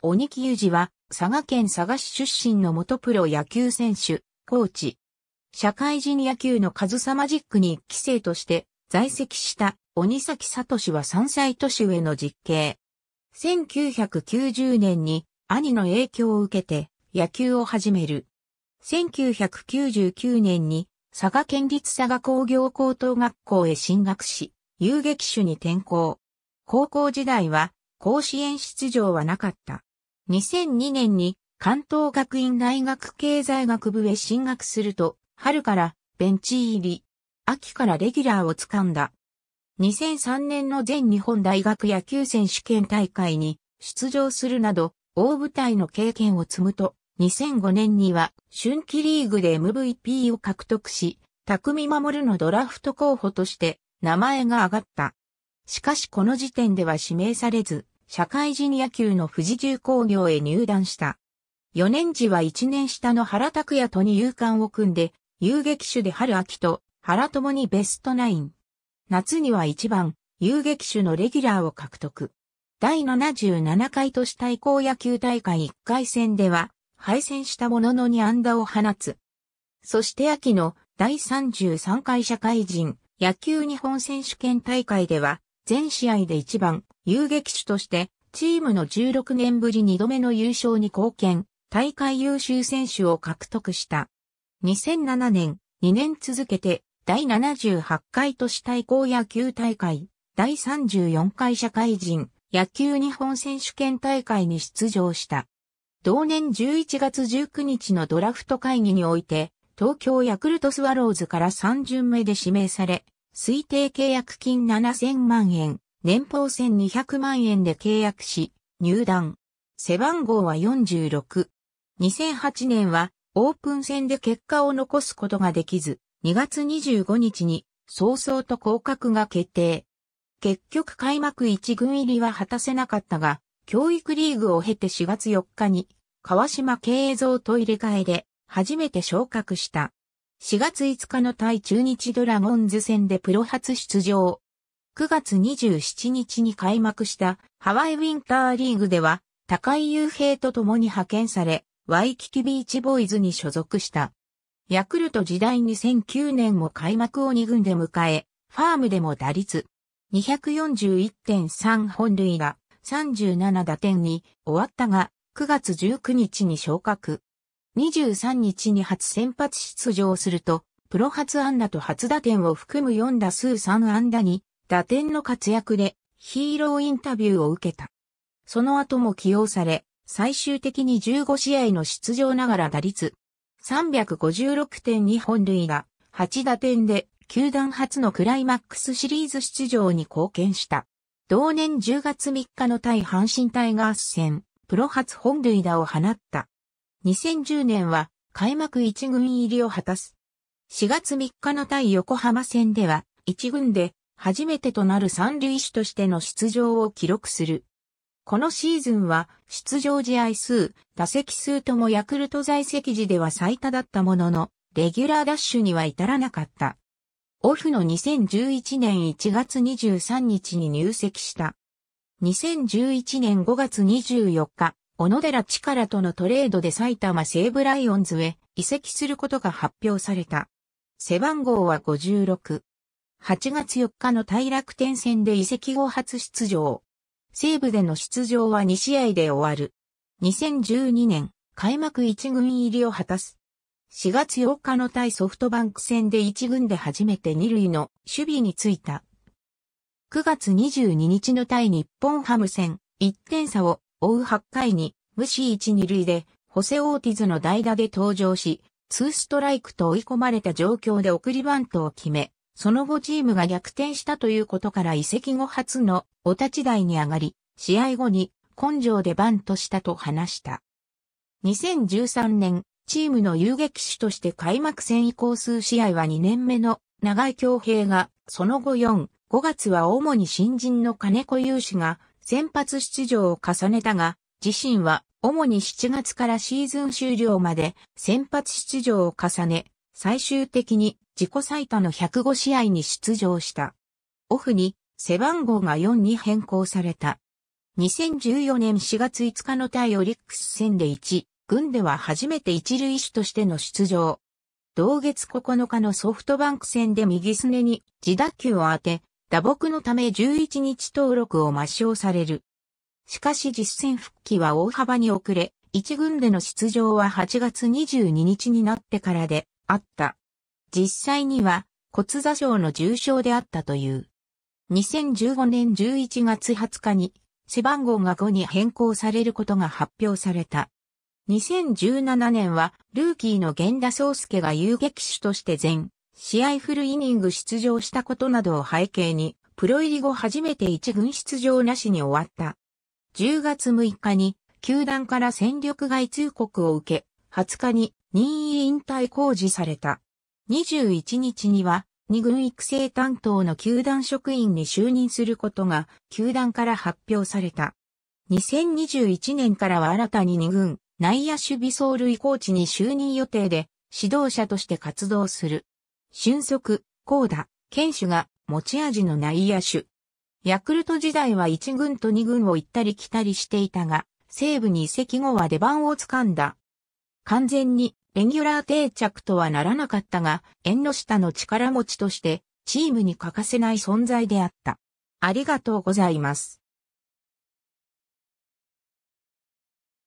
鬼木裕二は、佐賀県佐賀市出身の元プロ野球選手、コーチ。社会人野球のカズサマジックに1期生として在籍した鬼崎聡は3歳年上の実刑。1990年に兄の影響を受けて野球を始める。1999年に佐賀県立佐賀工業高等学校へ進学し、遊撃手に転校。高校時代は甲子園出場はなかった。2002年に関東学院大学経済学部へ進学すると、春からベンチ入り、秋からレギュラーをつかんだ。2003年の全日本大学野球選手権大会に出場するなど、大舞台の経験を積むと、2005年には春季リーグで MVP を獲得し、匠守のドラフト候補として名前が挙がった。しかしこの時点では指名されず、社会人野球の富士重工業へ入団した。4年時は1年下の原拓也と二遊間を組んで、遊撃手で春秋と原ともにベストナイン。夏には1番、遊撃手のレギュラーを獲得。第77回都市対抗野球大会1回戦では、敗戦したもののに安打を放つ。そして秋の第33回社会人野球日本選手権大会では、全試合で1番、遊撃手として、チームの16年ぶり2度目の優勝に貢献、大会優秀選手を獲得した。2007年、2年続けて、第78回都市対抗野球大会、第34回社会人、野球日本選手権大会に出場した。同年11月19日のドラフト会議において、東京ヤクルトスワローズから3巡目で指名され、推定契約金7000万円、年俸1200万円で契約し、入団。背番号は46。2008年はオープン戦で結果を残すことができず、2月25日に早々と降格が決定。結局開幕1軍入りは果たせなかったが、教育リーグを経て4月4日に、川島慶三と入れ替えで、初めて昇格した。4月5日の対中日ドラゴンズ戦でプロ初出場。9月27日に開幕したハワイウィンターリーグでは、高井雄平と共に派遣され、ワイキキビーチボーイズに所属した。ヤクルト時代2009年も開幕を2軍で迎え、ファームでも打率241.3本塁が37打点に終わったが、9月19日に昇格。23日に初先発出場すると、プロ初安打と初打点を含む4打数3安打に、打点の活躍でヒーローインタビューを受けた。その後も起用され、最終的に15試合の出場ながら打率356.2本塁打、8打点で球団初のクライマックスシリーズ出場に貢献した。同年10月3日の対阪神タイガース戦、プロ初本塁打を放った。2010年は開幕1軍入りを果たす。4月3日の対横浜戦では1軍で初めてとなる三塁手としての出場を記録する。このシーズンは出場試合数、打席数ともヤクルト在籍時では最多だったものの、レギュラーダッシュには至らなかった。オフの2011年1月23日に入籍した。2011年5月24日、小野寺力とのトレードで埼玉西武ライオンズへ移籍することが発表された。背番号は56。8月4日の大楽天戦で移籍後初出場。西武での出場は2試合で終わる。2012年、開幕1軍入りを果たす。4月8日の対ソフトバンク戦で1軍で初めて2塁の守備についた。9月22日の対日本ハム戦、1点差を追う8回に、無視1、2塁で、ホセ・オーティズの代打で登場し、ツーストライクと追い込まれた状況で送りバントを決め、その後チームが逆転したということから移籍後初のお立ち台に上がり、試合後に根性でバントしたと話した。2013年、チームの遊撃手として開幕戦以降数試合は2年目の長井京平が、その後4、5月は主に新人の金子雄志が先発出場を重ねたが、自身は主に7月からシーズン終了まで先発出場を重ね、最終的に自己最多の105試合に出場した。オフに背番号が4に変更された。2014年4月5日の対オリックス戦で1、軍では初めて一塁手としての出場。同月9日のソフトバンク戦で右すねに自打球を当て、打撲のため11日登録を抹消される。しかし実戦復帰は大幅に遅れ、一軍での出場は8月22日になってからであった。実際には骨座症の重症であったという。2015年11月20日に背番号が5に変更されることが発表された。2017年はルーキーの源田壮介が遊撃手として全試合フルイニング出場したことなどを背景に、プロ入り後初めて一軍出場なしに終わった。10月6日に、球団から戦力外通告を受け、20日に任意引退公示された。21日には、二軍育成担当の球団職員に就任することが、球団から発表された。2021年からは新たに二軍、内野守備走塁コーチに就任予定で、指導者として活動する。俊足、高打、剣手が持ち味の内野手。ヤクルト時代は1軍と2軍を行ったり来たりしていたが、西部に移籍後は出番をつかんだ。完全にレギュラー定着とはならなかったが、縁の下の力持ちとして、チームに欠かせない存在であった。ありがとうございます。